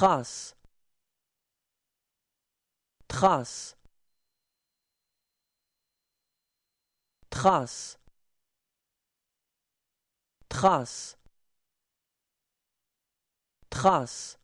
trace trace trace trace trace